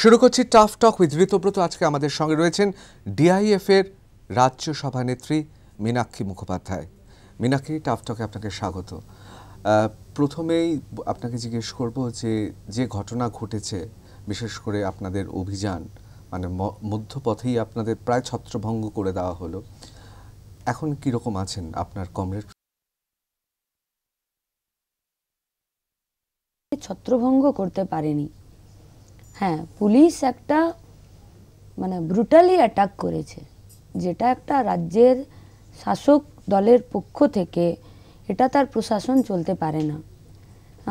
শুরু করছি tough talk with Ritabrata আজকে আমাদের সঙ্গে রয়েছেন ডিআইএফ এর রাজ্য সভানেত্রী মীনাক্ষী মুখোপাধ্যায় মীনাক্ষী টাফ টকে আপনাকে স্বাগত প্রথমেই আপনাকে জিজ্ঞেস করব যে যে ঘটনা ঘটেছে বিশেষ করে আপনাদের অভিযান মানে মধ্যপথেই আপনাদের প্রায় ছত্রভঙ্গ করে দেওয়া হলো এখন কীরকম আছেন আপনার কমরেড ছত্রভঙ্গ করতে পারেনি হ্যাঁ পুলিশ একটা মানে ব্রুটালি অ্যাটাক করেছে যেটা একটা রাজ্যের শাসক দলের পক্ষ থেকে এটা তার প্রশাসন চলতে পারে না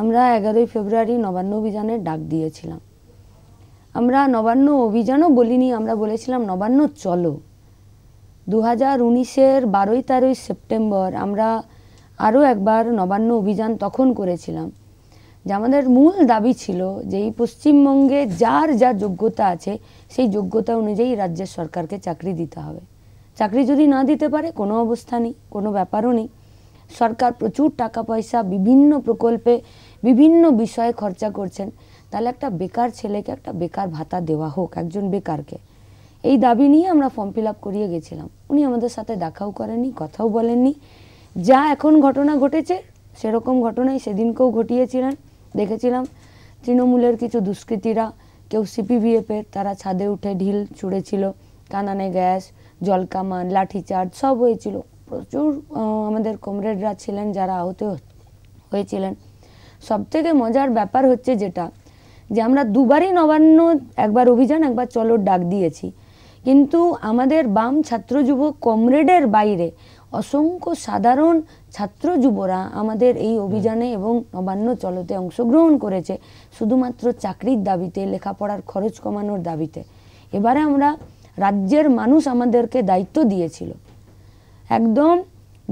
আমরা এগারোই ফেব্রুয়ারি নবান্ন অভিযানের ডাক দিয়েছিলাম আমরা নবান্ন অভিযানও বলিনি আমরা বলেছিলাম নবান্ন চলো দু হাজার উনিশের বারোই তেরোই সেপ্টেম্বর আমরা আরও একবার নবান্ন অভিযান তখন করেছিলাম যে আমাদের মূল দাবি ছিল যে এই পশ্চিমবঙ্গে যার যা যোগ্যতা আছে সেই যোগ্যতা অনুযায়ী রাজ্যের সরকারকে চাকরি দিতে হবে চাকরি যদি না দিতে পারে কোনো অবস্থা নেই কোনো ব্যাপারও নেই সরকার প্রচুর টাকা পয়সা বিভিন্ন প্রকল্পে বিভিন্ন বিষয়ে খরচা করছেন তাহলে একটা বেকার ছেলেকে একটা বেকার ভাতা দেওয়া হোক একজন বেকারকে এই দাবি নিয়ে আমরা ফর্ম ফিল আপ করিয়ে গেছিলাম উনি আমাদের সাথে দেখাও করেননি কথাও বলেননি যা এখন ঘটনা ঘটেছে সেরকম ঘটনাই সেদিনকেও ঘটিয়েছিলেন দেখেছিলাম তৃণমূলের কিছু দুষ্কৃতীরা কেউ সিপিভিএফের তারা ছাদে উঠে ঢিল ছুঁড়েছিল কানানে গ্যাস জলকামান লাঠিচার্জ সব হয়েছিল প্রচুর আমাদের কমরেডরা ছিলেন যারা আহত হয়েছিলেন সবথেকে মজার ব্যাপার হচ্ছে যেটা যে আমরা দুবারই নবান্ন একবার অভিযান একবার চলো ডাক দিয়েছি কিন্তু আমাদের বাম ছাত্র যুবক কমরেডের বাইরে অসংখ্য সাধারণ ছাত্র যুবরা আমাদের এই অভিযানে এবং নবান্ন চলতে অংশগ্রহণ করেছে শুধুমাত্র চাকরির দাবিতে লেখাপড়ার খরচ কমানোর দাবিতে এবারে আমরা রাজ্যের মানুষ আমাদেরকে দায়িত্ব দিয়েছিল একদম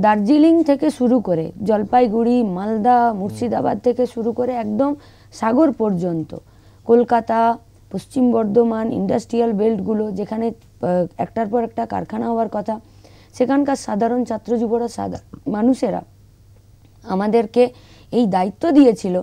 দার্জিলিং থেকে শুরু করে জলপাইগুড়ি মালদা মুর্শিদাবাদ থেকে শুরু করে একদম সাগর পর্যন্ত কলকাতা পশ্চিম বর্ধমান ইন্ডাস্ট্রিয়াল বেল্টগুলো যেখানে একটার পর একটা কারখানা হওয়ার কথা সেখানকার সাধারণ ছাত্র যুবরা সাধারণ মানুষেরা আমাদেরকে এই দায়িত্ব দিয়েছিল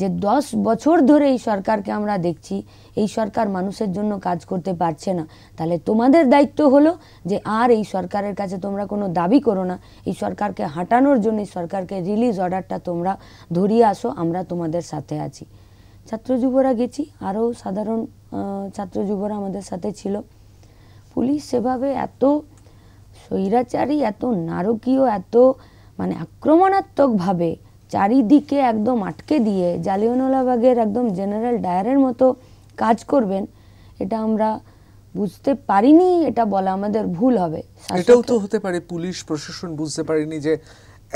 যে দশ বছর ধরে এই সরকারকে আমরা দেখছি এই সরকার মানুষের জন্য কাজ করতে পারছে না তাহলে তোমাদের দায়িত্ব হলো যে আর এই সরকারের কাছে তোমরা কোনো দাবি করো না এই সরকারকে হাঁটানোর জন্য এই সরকারকে রিলিজ অর্ডারটা তোমরা ধরিয়ে আসো আমরা তোমাদের সাথে আছি ছাত্র যুবরা গেছি আরও সাধারণ ছাত্র যুবরা আমাদের সাথে ছিল পুলিশ সেভাবে এত স্বৈরাচারী এত নারকীয় এত মানে আক্রমণাত্মকভাবে চারিদিকে একদম আটকে দিয়ে জালিয়নওয়ালাবাগের একদম জেনারেল ডায়ারের মতো কাজ করবেন এটা আমরা বুঝতে পারিনি এটা বলা আমাদের ভুল হবে এটাও তো হতে পারে পুলিশ প্রশাসন বুঝতে পারেনি যে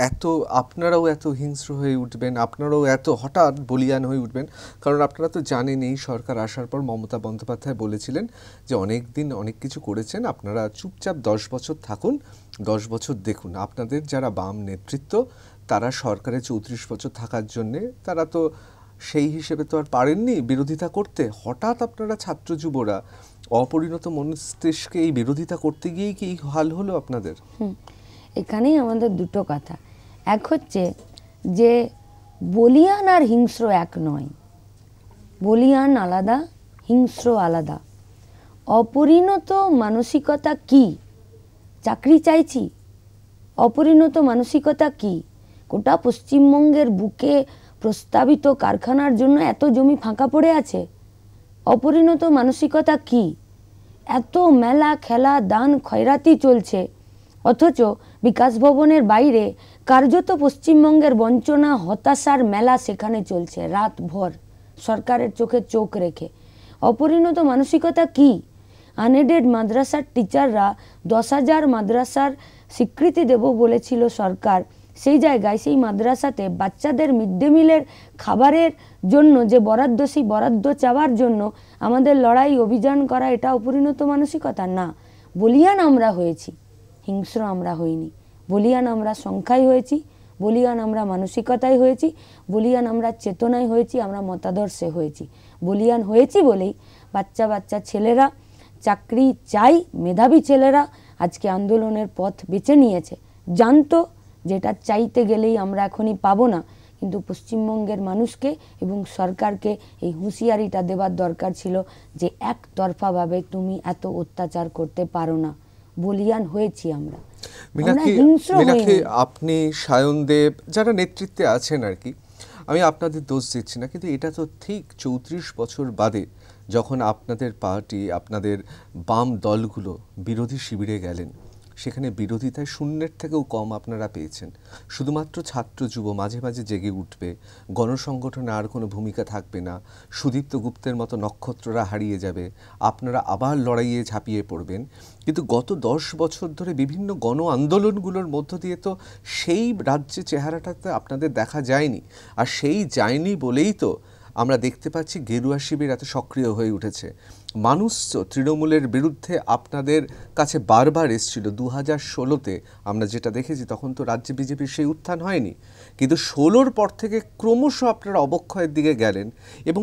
এত আপনারাও এত হিংস্র হয়ে উঠবেন আপনারাও এত হঠাৎ বলিয়ান হয়ে উঠবেন কারণ আপনারা তো জানেন এই সরকার আসার পর মমতা বন্দ্যোপাধ্যায় বলেছিলেন যে অনেক দিন অনেক কিছু করেছেন আপনারা চুপচাপ দশ বছর থাকুন দশ বছর দেখুন আপনাদের যারা বাম নেতৃত্ব তারা সরকারে চৌত্রিশ বছর থাকার জন্যে তারা তো সেই হিসেবে তো আর পারেননি বিরোধিতা করতে হঠাৎ আপনারা ছাত্র যুবরা অপরিণত মনস্তিষ্কে এই বিরোধিতা করতে গিয়েই কি হাল হলো আপনাদের এখানেই আমাদের দুটো কথা এক হচ্ছে যে বলিয়ান আর হিংস্র এক নয় বলিয়ান আলাদা হিংস্র আলাদা অপরিণত মানসিকতা কি চাকরি চাইছি অপরিণত মানসিকতা কি গোটা পশ্চিমবঙ্গের বুকে প্রস্তাবিত কারখানার জন্য এত জমি ফাঁকা পড়ে আছে অপরিণত মানসিকতা কি এত মেলা খেলা দান খয়রাতি চলছে অথচ বিকাশ ভবনের বাইরে কার্যত পশ্চিমবঙ্গের বঞ্চনা হতাশার মেলা সেখানে চলছে রাতভর সরকারের চোখে চোখ রেখে অপরিণত মানসিকতা কি আনএডেড মাদ্রাসার টিচাররা দশ হাজার মাদ্রাসার স্বীকৃতি দেব বলেছিল সরকার সেই জায়গায় সেই মাদ্রাসাতে বাচ্চাদের মিড ডে মিলের খাবারের জন্য যে বরাদ্দ সেই বরাদ্দ চাওয়ার জন্য আমাদের লড়াই অভিযান করা এটা অপরিণত মানসিকতা না বলিয়ান আমরা হয়েছি হিংস্র আমরা হইনি বলিয়ান আমরা সংখ্যায় হয়েছি বলিয়ান আমরা মানসিকতায় হয়েছি বলিয়ান আমরা চেতনায় হয়েছি আমরা মতাদর্শে হয়েছি বলিয়ান হয়েছি বলেই বাচ্চা বাচ্চা ছেলেরা চাকরি চাই মেধাবী ছেলেরা আজকে আন্দোলনের পথ বেছে নিয়েছে জানতো যেটা চাইতে গেলেই আমরা এখনই পাবো না কিন্তু পশ্চিমবঙ্গের মানুষকে এবং সরকারকে এই হুঁশিয়ারিটা দেওয়ার দরকার ছিল যে একতরফাভাবে তুমি এত অত্যাচার করতে পারো না বলিয়ান হয়েছি আমরা আপনি সায়নদেব যারা নেতৃত্বে আছেন আর কি আমি আপনাদের দোষ দিচ্ছি না কিন্তু এটা তো ঠিক চৌত্রিশ বছর বাদে যখন আপনাদের পার্টি আপনাদের বাম দলগুলো বিরোধী শিবিরে গেলেন সেখানে বিরোধিতায় শূন্যের থেকেও কম আপনারা পেয়েছেন শুধুমাত্র ছাত্র যুব মাঝে মাঝে জেগে উঠবে গণসংগঠনে আর কোনো ভূমিকা থাকবে না সুদীপ্ত গুপ্তের মতো নক্ষত্ররা হারিয়ে যাবে আপনারা আবার লড়াইয়ে ঝাঁপিয়ে পড়বেন কিন্তু গত দশ বছর ধরে বিভিন্ন গণ আন্দোলনগুলোর মধ্য দিয়ে তো সেই রাজ্যে চেহারাটাতে আপনাদের দেখা যায়নি আর সেই যায়নি বলেই তো আমরা দেখতে পাচ্ছি গেরুয়া শিবির এত সক্রিয় হয়ে উঠেছে মানুষ তৃণমূলের বিরুদ্ধে আপনাদের কাছে বারবার এসেছিল দু হাজার ষোলোতে আমরা যেটা দেখেছি তখন তো রাজ্যে বিজেপির সেই উত্থান হয়নি কিন্তু ষোলোর পর থেকে ক্রমশ আপনারা অবক্ষয়ের দিকে গেলেন এবং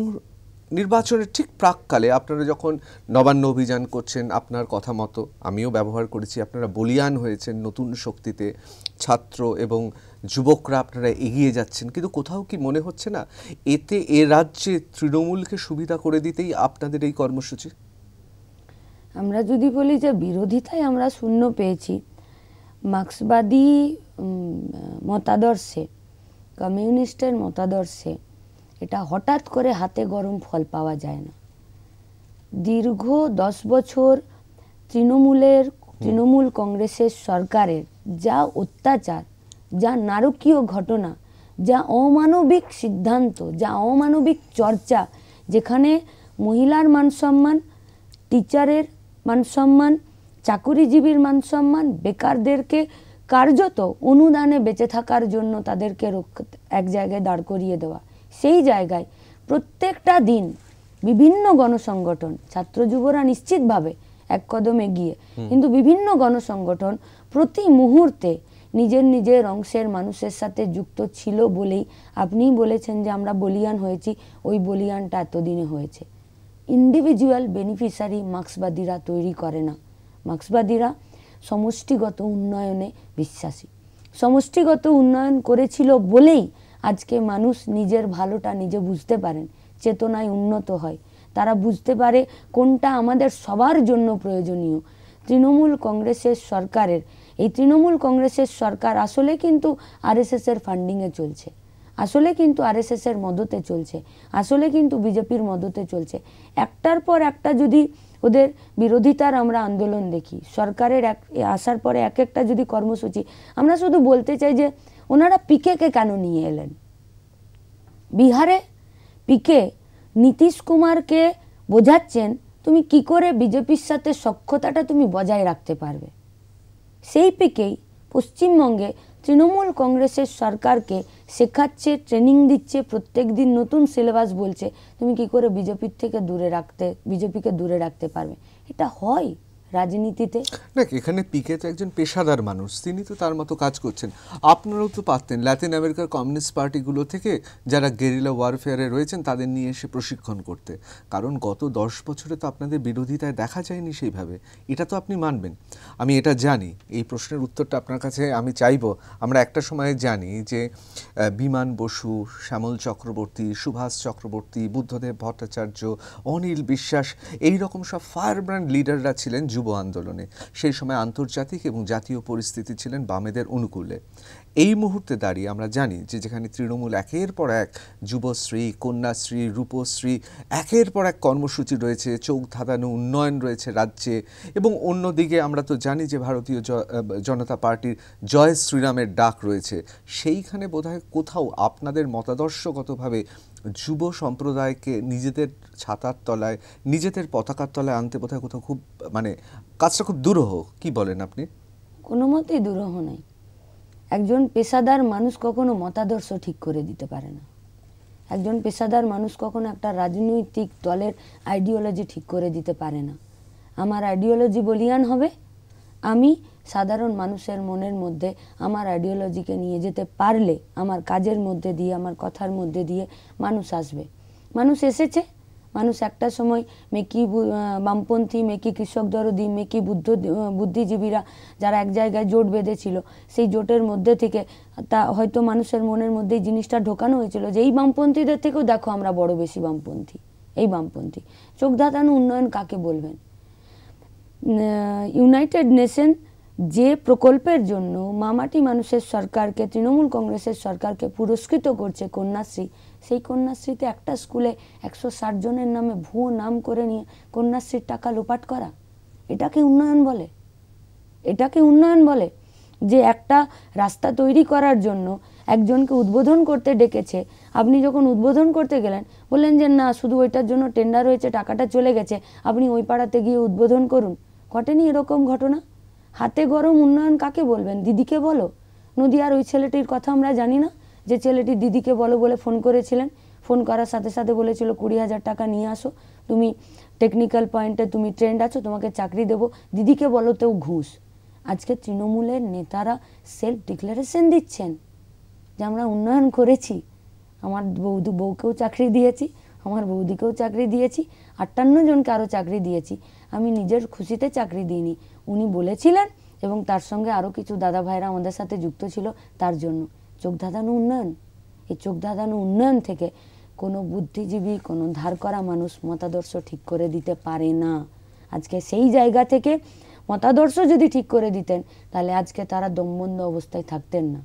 নির্বাচনের ঠিক প্রাককালে আপনারা যখন নবান্ন অভিযান করছেন আপনার কথা মতো আমিও ব্যবহার করেছি আপনারা বলিয়ান হয়েছেন নতুন শক্তিতে ছাত্র এবং যুবকরা আপনারা এগিয়ে যাচ্ছেন কিন্তু কোথাও কি মনে হচ্ছে না এতে এ রাজ্যে তৃণমূলকে সুবিধা করে দিতেই আপনাদের এই কর্মসূচি আমরা যদি বলি যে বিরোধিতায় আমরা শূন্য পেয়েছি মার্ক্সবাদী মতাদর্শে কমিউনিস্টের মতাদর্শে এটা হঠাৎ করে হাতে গরম ফল পাওয়া যায় না দীর্ঘ দশ বছর তৃণমূলের তৃণমূল কংগ্রেসের সরকারের যা অত্যাচার যা নারকীয় ঘটনা যা অমানবিক সিদ্ধান্ত যা অমানবিক চর্চা যেখানে মহিলার মানসম্মান টিচারের মানসম্মান চাকুরিজীবীর মানসম্মান বেকারদেরকে কার্যত অনুদানে বেঁচে থাকার জন্য তাদেরকে এক জায়গায় দাঁড় করিয়ে দেওয়া সেই জায়গায় প্রত্যেকটা দিন বিভিন্ন গণসংগঠন ছাত্র যুবরা নিশ্চিতভাবে এক কদমে গিয়ে কিন্তু বিভিন্ন গণসংগঠন প্রতি মুহূর্তে নিজের নিজের অংশের মানুষের সাথে যুক্ত ছিল বলেই আপনিই বলেছেন যে আমরা বলিয়ান হয়েছি ওই বলিয়ানটা এতদিনে হয়েছে ইন্ডিভিজুয়াল বেনিফিশারি মার্ক্সবাদীরা তৈরি করে না মার্ক্সবাদীরা সমষ্টিগত উন্নয়নে বিশ্বাসী সমষ্টিগত উন্নয়ন করেছিল বলেই আজকে মানুষ নিজের ভালোটা নিজে বুঝতে পারেন চেতনায় উন্নত হয় তারা বুঝতে পারে কোনটা আমাদের সবার জন্য প্রয়োজনীয় তৃণমূল কংগ্রেসের সরকারের এই তৃণমূল কংগ্রেসের সরকার আসলে কিন্তু আরএসএসের ফান্ডিংয়ে চলছে আসলে কিন্তু আরএসএসের মদতে চলছে আসলে কিন্তু বিজেপির মদতে চলছে একটার পর একটা যদি ওদের বিরোধিতার আমরা আন্দোলন দেখি সরকারের এক আসার পরে এক একটা যদি কর্মসূচি আমরা শুধু বলতে চাই যে ওনারা পিকেকে কেন নিয়ে এলেন বিহারে পিকে নীতিশ কুমারকে বোঝাচ্ছেন তুমি কি করে বিজেপির সাথে সক্ষতাটা তুমি বজায় রাখতে পারবে সেই পিকেই পশ্চিমবঙ্গে তৃণমূল কংগ্রেসের সরকারকে শেখাচ্ছে ট্রেনিং দিচ্ছে প্রত্যেক দিন নতুন সিলেবাস বলছে তুমি কি করে বিজেপির থেকে দূরে রাখতে বিজেপিকে দূরে রাখতে পারবে এটা হয় রাজনীতিতে না এখানে তো একজন পেশাদার মানুষ তিনি তো তার মতো কাজ করছেন আপনারাও তো পারতেন ল্যাতিন আমেরিকার কমিউনিস্ট পার্টিগুলো থেকে যারা গেরিলা ওয়ারফেয়ারে রয়েছেন তাদের নিয়ে এসে প্রশিক্ষণ করতে কারণ গত দশ বছরে তো আপনাদের বিরোধিতায় দেখা যায়নি সেইভাবে এটা তো আপনি মানবেন আমি এটা জানি এই প্রশ্নের উত্তরটা আপনার কাছে আমি চাইব আমরা একটা সময়ে জানি যে বিমান বসু শ্যামল চক্রবর্তী সুভাষ চক্রবর্তী বুদ্ধদেব ভট্টাচার্য অনিল বিশ্বাস এই রকম সব ফায়ার ব্র্যান্ড লিডাররা ছিলেন যুব আন্দোলনে সেই সময় আন্তর্জাতিক এবং জাতীয় পরিস্থিতি ছিলেন বামেদের অনুকূলে এই মুহূর্তে দাঁড়িয়ে আমরা জানি যে যেখানে তৃণমূল একের পর এক যুবশ্রী কন্যাশ্রী রূপশ্রী একের পর এক কর্মসূচি রয়েছে চোখ ধাঁধানো উন্নয়ন রয়েছে রাজ্যে এবং অন্যদিকে আমরা তো জানি যে ভারতীয় জনতা পার্টির জয় শ্রীরামের ডাক রয়েছে সেইখানে বোধহয় কোথাও আপনাদের মতাদর্শগতভাবে যুব সম্প্রদায়কে নিজেদের ছাতার তলায় নিজেদের পতাকার তলায় আনতে কোথায় কোথাও খুব মানে কাজটা খুব দুরূহ কি বলেন আপনি কোনো মতেই দুরূহ নাই একজন পেশাদার মানুষ কখনো মতাদর্শ ঠিক করে দিতে পারে না একজন পেশাদার মানুষ কখনো একটা রাজনৈতিক দলের আইডিওলজি ঠিক করে দিতে পারে না আমার আইডিওলজি বলিয়ান হবে আমি সাধারণ মানুষের মনের মধ্যে আমার আইডিওলজিকে নিয়ে যেতে পারলে আমার কাজের মধ্যে দিয়ে আমার কথার মধ্যে দিয়ে মানুষ আসবে মানুষ এসেছে মানুষ একটা সময় মেকি বামপন্থী মেকি কৃষক দরদি মেকি বুদ্ধ বুদ্ধিজীবীরা যারা এক জায়গায় জোট বেঁধেছিল সেই জোটের মধ্যে থেকে তা হয়তো মানুষের মনের মধ্যে জিনিসটা ঢোকানো হয়েছিল যে এই বামপন্থীদের থেকেও দেখো আমরা বড় বেশি বামপন্থী এই বামপন্থী চোখ ধাতানো উন্নয়ন কাকে বলবেন ইউনাইটেড নেশন যে প্রকল্পের জন্য মামাটি মানুষের সরকারকে তৃণমূল কংগ্রেসের সরকারকে পুরস্কৃত করছে কন্যাশ্রী সেই কন্যাশ্রীতে একটা স্কুলে একশো ষাট জনের নামে ভুয়ো নাম করে নিয়ে কন্যাশ্রীর টাকা লোপাট করা এটাকে উন্নয়ন বলে এটাকে উন্নয়ন বলে যে একটা রাস্তা তৈরি করার জন্য একজনকে উদ্বোধন করতে ডেকেছে আপনি যখন উদ্বোধন করতে গেলেন বললেন যে না শুধু ওইটার জন্য টেন্ডার হয়েছে টাকাটা চলে গেছে আপনি ওই পাড়াতে গিয়ে উদ্বোধন করুন ঘটেনি এরকম ঘটনা হাতে গরম উন্নয়ন কাকে বলবেন দিদিকে বলো নদিয়ার ওই ছেলেটির কথা আমরা জানি না যে ছেলেটি দিদিকে বলো বলে ফোন করেছিলেন ফোন করার সাথে সাথে বলেছিল কুড়ি হাজার টাকা নিয়ে আসো তুমি টেকনিক্যাল পয়েন্টে তুমি ট্রেন্ড আছো তোমাকে চাকরি দেব দিদিকে বলো তেও ঘুষ আজকে তৃণমূলের নেতারা সেলফ ডিক্লারেশন দিচ্ছেন যে আমরা উন্নয়ন করেছি আমার বৌদি বউকেও চাকরি দিয়েছি আমার বৌদিকেও চাকরি দিয়েছি আটান্ন জনকে আরও চাকরি দিয়েছি আমি নিজের খুশিতে চাকরি দিইনি উনি বলেছিলেন এবং তার সঙ্গে আরও কিছু দাদা ভাইরা আমাদের সাথে যুক্ত ছিল তার জন্য চোখ ধাঁধানো উন্নয়ন এই চোখ ধাঁধানো উন্নয়ন থেকে কোনো বুদ্ধিজীবী কোনো ধার করা মানুষ মতাদর্শ ঠিক করে দিতে পারে না আজকে সেই জায়গা থেকে মতাদর্শ যদি ঠিক করে দিতেন তাহলে আজকে তারা দমবন্ধ অবস্থায় থাকতেন না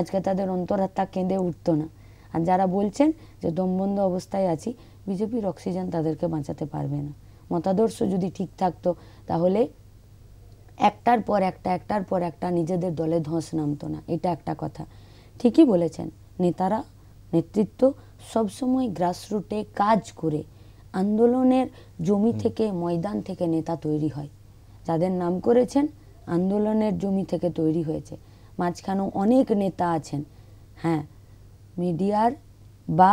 আজকে তাদের অন্তরাত্মা কেঁদে উঠত না আর যারা বলছেন যে দমবন্ধ অবস্থায় আছি বিজেপির অক্সিজেন তাদেরকে বাঁচাতে পারবে না মতাদর্শ যদি ঠিক থাকতো তাহলে একটার পর একটা একটার পর একটা নিজেদের দলে ধস নামতো না এটা একটা কথা ঠিকই বলেছেন নেতারা নেতৃত্ব সবসময় গ্রাসরুটে কাজ করে আন্দোলনের জমি থেকে ময়দান থেকে নেতা তৈরি হয় যাদের নাম করেছেন আন্দোলনের জমি থেকে তৈরি হয়েছে মাঝখানেও অনেক নেতা আছেন হ্যাঁ মিডিয়ার বা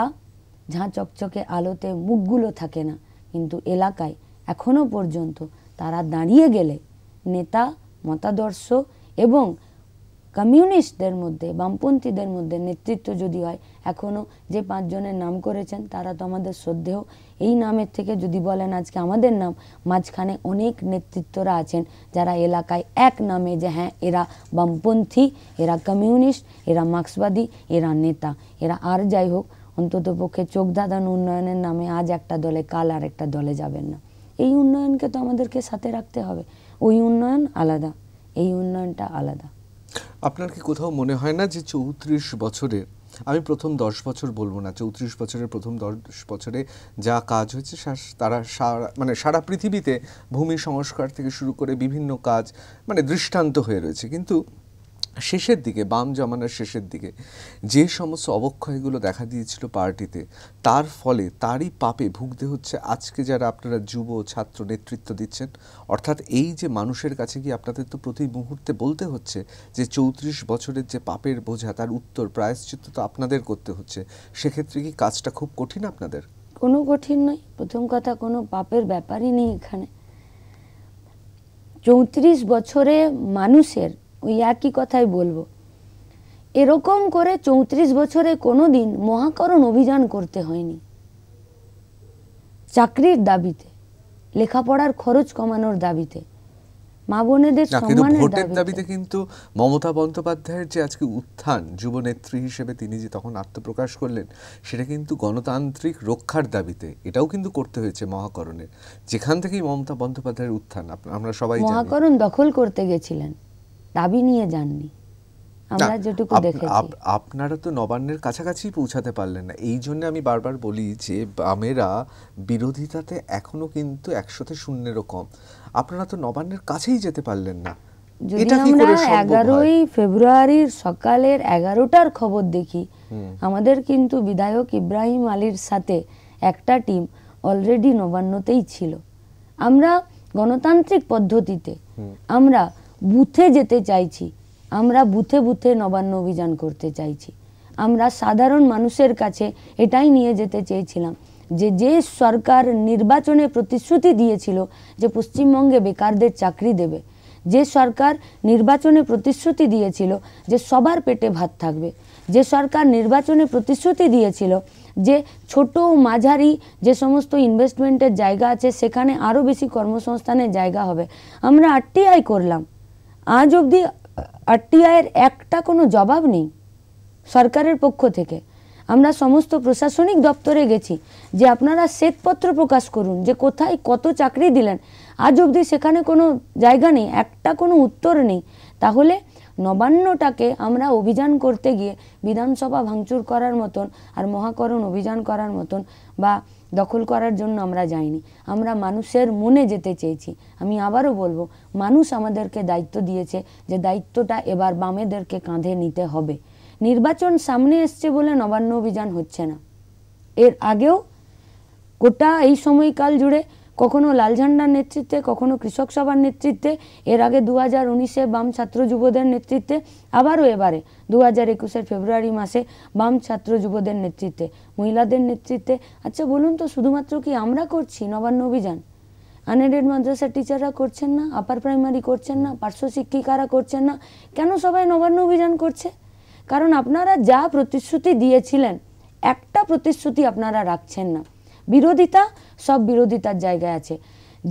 ঝাঁ চকচকে আলোতে মুখগুলো থাকে না কিন্তু এলাকায় এখনও পর্যন্ত তারা দাঁড়িয়ে গেলে নেতা মতাদর্শ এবং কমিউনিস্টদের মধ্যে বামপন্থীদের মধ্যে নেতৃত্ব যদি হয় এখনও যে পাঁচজনের নাম করেছেন তারা তো আমাদের শ্রদ্ধেয় এই নামের থেকে যদি বলেন আজকে আমাদের নাম মাঝখানে অনেক নেতৃত্বরা আছেন যারা এলাকায় এক নামে যে হ্যাঁ এরা বামপন্থী এরা কমিউনিস্ট এরা মার্ক্সবাদী এরা নেতা এরা আর যাই হোক অন্তত পক্ষে চোখ দাদান উন্নয়নের নামে আজ একটা দলে কাল আর একটা দলে যাবেন না এই উন্নয়নকে তো আমাদেরকে সাথে রাখতে হবে ওই উন্নয়ন আলাদা এই উন্নয়নটা আলাদা আপনার কি কোথাও মনে হয় না যে চৌত্রিশ বছরে আমি প্রথম দশ বছর বলবো না চৌত্রিশ বছরের প্রথম দশ বছরে যা কাজ হয়েছে তারা সারা মানে সারা পৃথিবীতে ভূমি সংস্কার থেকে শুরু করে বিভিন্ন কাজ মানে দৃষ্টান্ত হয়ে রয়েছে কিন্তু শেষের দিকে বাম জমানার শেষের দিকে যে সমস্ত অবক্ষয়গুলো দেখা দিয়েছিল পার্টিতে তার ফলে তারই পাপে ভুগতে হচ্ছে আজকে যারা আপনারা যুব ছাত্র নেতৃত্ব দিচ্ছেন অর্থাৎ এই যে মানুষের কাছে কি আপনাদের তো প্রতি মুহূর্তে বলতে হচ্ছে যে চৌত্রিশ বছরের যে পাপের বোঝা তার উত্তর প্রায়শ্চিত্ত তো আপনাদের করতে হচ্ছে সেক্ষেত্রে কি কাজটা খুব কঠিন আপনাদের কোনো কঠিন নয় প্রথম কথা কোনো পাপের ব্যাপারই নেই এখানে চৌত্রিশ বছরে মানুষের ওই একই কথাই বলবো এরকম করে চৌত্রিশ বছরে কোনো দিন মহাকরণ অভিযান করতে হয়নি চাকরির দাবিতে লেখাপড়ার খরচ কমানোর দাবিতে মা বোনেদের সম্মানের দাবিতে কিন্তু মমতা বন্দ্যোপাধ্যায়ের যে আজকে উত্থান যুব নেত্রী হিসেবে তিনি যে তখন আত্মপ্রকাশ করলেন সেটা কিন্তু গণতান্ত্রিক রক্ষার দাবিতে এটাও কিন্তু করতে হয়েছে মহাকরণের যেখান থেকেই মমতা বন্দ্যোপাধ্যায়ের উত্থান আমরা সবাই মহাকরণ দখল করতে গেছিলেন দাবি নিয়ে যাননি আমরা যেটুকু দেখেছি আপনারা তো নবান্নের কাছাকাছি পৌঁছাতে পারলেন না এই জন্য আমি বারবার বলি যে বামেরা বিরোধিতাতে এখনো কিন্তু একসাথে শূন্যেরও কম আপনারা তো নবান্নের কাছেই যেতে পারলেন না যদি আমরা এগারোই ফেব্রুয়ারির সকালের এগারোটার খবর দেখি আমাদের কিন্তু বিধায়ক ইব্রাহিম আলীর সাথে একটা টিম অলরেডি নবান্নতেই ছিল আমরা গণতান্ত্রিক পদ্ধতিতে আমরা বুথে যেতে চাইছি আমরা বুথে বুথে নবান্ন অভিযান করতে চাইছি আমরা সাধারণ মানুষের কাছে এটাই নিয়ে যেতে চেয়েছিলাম যে যে সরকার নির্বাচনে প্রতিশ্রুতি দিয়েছিল যে পশ্চিমবঙ্গে বেকারদের চাকরি দেবে যে সরকার নির্বাচনে প্রতিশ্রুতি দিয়েছিল যে সবার পেটে ভাত থাকবে যে সরকার নির্বাচনে প্রতিশ্রুতি দিয়েছিল যে ছোট মাঝারি যে সমস্ত ইনভেস্টমেন্টের জায়গা আছে সেখানে আরও বেশি কর্মসংস্থানের জায়গা হবে আমরা আটটি আয় করলাম আজ অবধি আরটিআইয়ের একটা কোনো জবাব নেই সরকারের পক্ষ থেকে আমরা সমস্ত প্রশাসনিক দপ্তরে গেছি যে আপনারা শ্বেতপত্র প্রকাশ করুন যে কোথায় কত চাকরি দিলেন আজ অবধি সেখানে কোনো জায়গা নেই একটা কোনো উত্তর নেই তাহলে নবান্নটাকে আমরা অভিযান করতে গিয়ে বিধানসভা ভাঙচুর করার মতন আর মহাকরণ অভিযান করার মতন বা দখল করার জন্য আমরা যাইনি আমরা মানুষের মনে যেতে চেয়েছি আমি আবারও বলবো মানুষ আমাদেরকে দায়িত্ব দিয়েছে যে দায়িত্বটা এবার বামেদেরকে কাঁধে নিতে হবে নির্বাচন সামনে এসছে বলে নবান্ন অভিযান হচ্ছে না এর আগেও গোটা এই সময়কাল জুড়ে কখনো লাল ঝান্ডার নেতৃত্বে কখনো কৃষক সভার নেতৃত্বে এর আগে দু হাজার উনিশে বাম ছাত্র যুবদের নেতৃত্বে আবারও এবারে দু হাজার একুশের ফেব্রুয়ারি মাসে বাম ছাত্র যুবদের নেতৃত্বে মহিলাদের নেতৃত্বে আচ্ছা বলুন তো শুধুমাত্র কি আমরা করছি নবান্ন অভিযান আনএডেড মাদ্রাসার টিচাররা করছেন না আপার প্রাইমারি করছেন না পার্শ্ব শিক্ষিকারা করছেন না কেন সবাই নবান্ন অভিযান করছে কারণ আপনারা যা প্রতিশ্রুতি দিয়েছিলেন একটা প্রতিশ্রুতি আপনারা রাখছেন না বিরোধিতা সব বিরোধিতার জায়গায় আছে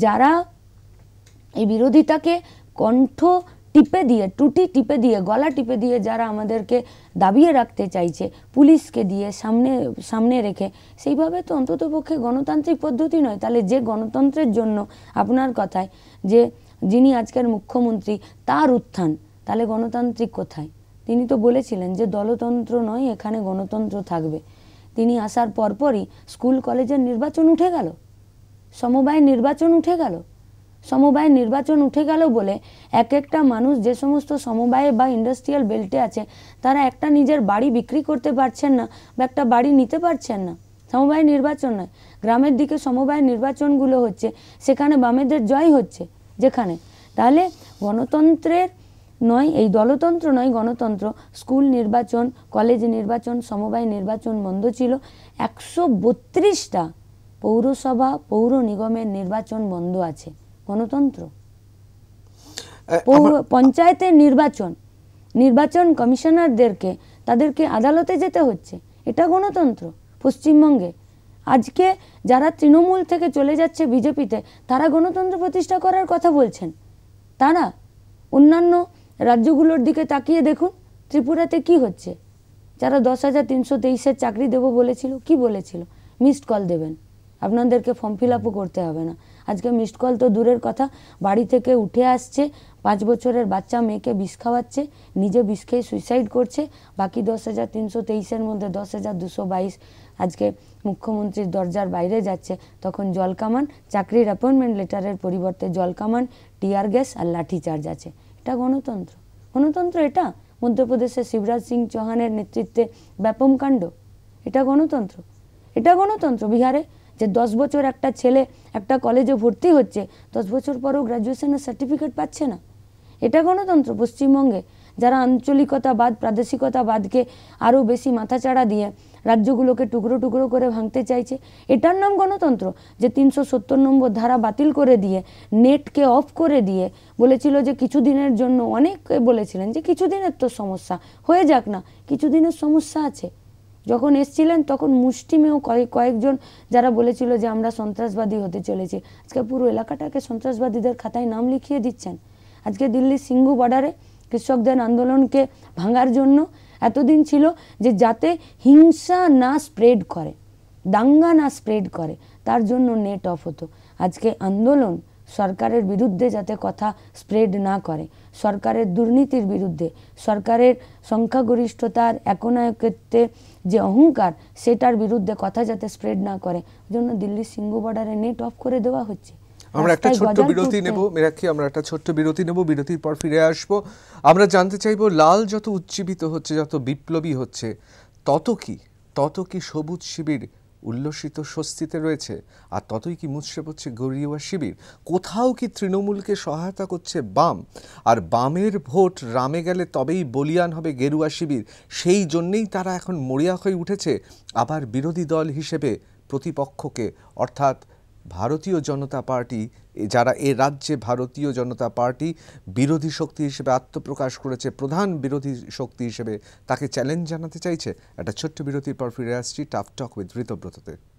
যারা এই বিরোধিতাকে কণ্ঠ টিপে দিয়ে টুটি টিপে দিয়ে গলা টিপে দিয়ে যারা আমাদেরকে দাবিয়ে রাখতে চাইছে পুলিশকে দিয়ে সামনে সামনে রেখে সেইভাবে তো অন্ততপক্ষে গণতান্ত্রিক পদ্ধতি নয় তাহলে যে গণতন্ত্রের জন্য আপনার কথায় যে যিনি আজকের মুখ্যমন্ত্রী তার উত্থান তাহলে গণতান্ত্রিক কোথায় তিনি তো বলেছিলেন যে দলতন্ত্র নয় এখানে গণতন্ত্র থাকবে তিনি আসার পরপরই স্কুল কলেজের নির্বাচন উঠে গেল সমবায় নির্বাচন উঠে গেল সমবায় নির্বাচন উঠে গেল বলে এক একটা মানুষ যে সমস্ত সমবায়ে বা ইন্ডাস্ট্রিয়াল বেল্টে আছে তারা একটা নিজের বাড়ি বিক্রি করতে পারছেন না বা একটা বাড়ি নিতে পারছেন না সমবায় নির্বাচন নয় গ্রামের দিকে সমবায় নির্বাচনগুলো হচ্ছে সেখানে বামেদের জয় হচ্ছে যেখানে তাহলে গণতন্ত্রের নয় এই দলতন্ত্র নয় গণতন্ত্র স্কুল নির্বাচন কলেজ নির্বাচন সমবায় নির্বাচন বন্ধ ছিল একশো বত্রিশটা পৌরসভা পৌর নিগমের নির্বাচন বন্ধ আছে গণতন্ত্র পঞ্চায়েতের নির্বাচন নির্বাচন কমিশনারদেরকে তাদেরকে আদালতে যেতে হচ্ছে এটা গণতন্ত্র পশ্চিমবঙ্গে আজকে যারা তৃণমূল থেকে চলে যাচ্ছে বিজেপিতে তারা গণতন্ত্র প্রতিষ্ঠা করার কথা বলছেন তারা অন্যান্য রাজ্যগুলোর দিকে তাকিয়ে দেখুন ত্রিপুরাতে কি হচ্ছে যারা দশ হাজার তিনশো তেইশের চাকরি দেবো বলেছিল কি বলেছিল মিসড কল দেবেন আপনাদেরকে ফর্ম ফিল আপও করতে হবে না আজকে মিসড কল তো দূরের কথা বাড়ি থেকে উঠে আসছে পাঁচ বছরের বাচ্চা মেয়েকে বিষ খাওয়াচ্ছে নিজে বিষ খেয়ে সুইসাইড করছে বাকি দশ হাজার তিনশো তেইশের মধ্যে দশ হাজার দুশো বাইশ আজকে মুখ্যমন্ত্রীর দরজার বাইরে যাচ্ছে তখন জল কামান চাকরির অ্যাপয়েন্টমেন্ট লেটারের পরিবর্তে জল কামান টিয়ার গ্যাস আর লাঠিচার্জ আছে এটা গণতন্ত্র গণতন্ত্র এটা মধ্যপ্রদেশে শিবরাজ সিং চৌহানের নেতৃত্বে ব্যাপম কাণ্ড এটা গণতন্ত্র এটা গণতন্ত্র বিহারে যে দশ বছর একটা ছেলে একটা কলেজে ভর্তি হচ্ছে দশ বছর পরও গ্র্যাজুয়েশনের সার্টিফিকেট পাচ্ছে না এটা গণতন্ত্র পশ্চিমবঙ্গে যারা আঞ্চলিকতাবাদ প্রাদেশিকতাবাদকে আরও বেশি মাথাচাড়া দিয়ে রাজ্যগুলোকে টুকরো টুকরো করে ভাঙতে চাইছে এটার নাম গণতন্ত্র যে তিনশো সত্তর নম্বর ধারা বাতিল করে দিয়ে নেটকে অফ করে দিয়ে বলেছিল যে কিছু দিনের জন্য অনেকে বলেছিলেন যে কিছু দিনের তো সমস্যা হয়ে যাক না কিছু দিনের সমস্যা আছে যখন এসছিলেন তখন মুষ্টিমেয় কয়েক কয়েকজন যারা বলেছিল যে আমরা সন্ত্রাসবাদী হতে চলেছি আজকে পুরো এলাকাটাকে সন্ত্রাসবাদীদের খাতায় নাম লিখিয়ে দিচ্ছেন আজকে দিল্লির সিঙ্গু বর্ডারে কৃষকদের আন্দোলনকে ভাঙার জন্য এতদিন ছিল যে যাতে হিংসা না স্প্রেড করে দাঙ্গা না স্প্রেড করে তার জন্য নেট অফ হতো আজকে আন্দোলন সরকারের বিরুদ্ধে যাতে কথা স্প্রেড না করে সরকারের দুর্নীতির বিরুদ্ধে সরকারের সংখ্যাগরিষ্ঠতার একনায়কত্বে যে অহংকার সেটার বিরুদ্ধে কথা যাতে স্প্রেড না করে জন্য দিল্লির সিঙ্গু বর্ডারে নেট অফ করে দেওয়া হচ্ছে আমরা একটা ছোট্ট বিরতি নেব মিরাক্ষী আমরা একটা ছোট্ট বিরতি নেব বিরতির পর ফিরে আসব আমরা জানতে চাইব লাল যত উজ্জীবিত হচ্ছে যত বিপ্লবী হচ্ছে তত কি তত কি সবুজ শিবির উল্লসিত স্বস্তিতে রয়েছে আর ততই কি মুছে পড়ছে গরিয়া শিবির কোথাও কি তৃণমূলকে সহায়তা করছে বাম আর বামের ভোট রামে গেলে তবেই বলিয়ান হবে গেরুয়া শিবির সেই জন্যেই তারা এখন মরিয়া হয়ে উঠেছে আবার বিরোধী দল হিসেবে প্রতিপক্ষকে অর্থাৎ ভারতীয় জনতা পার্টি যারা এ রাজ্যে ভারতীয় জনতা পার্টি বিরোধী শক্তি হিসেবে আত্মপ্রকাশ করেছে প্রধান বিরোধী শক্তি হিসেবে তাকে চ্যালেঞ্জ জানাতে চাইছে একটা ছোট্ট বিরতির পর ফিরে আসছি টাফ টক উইথ ঋতব্রততে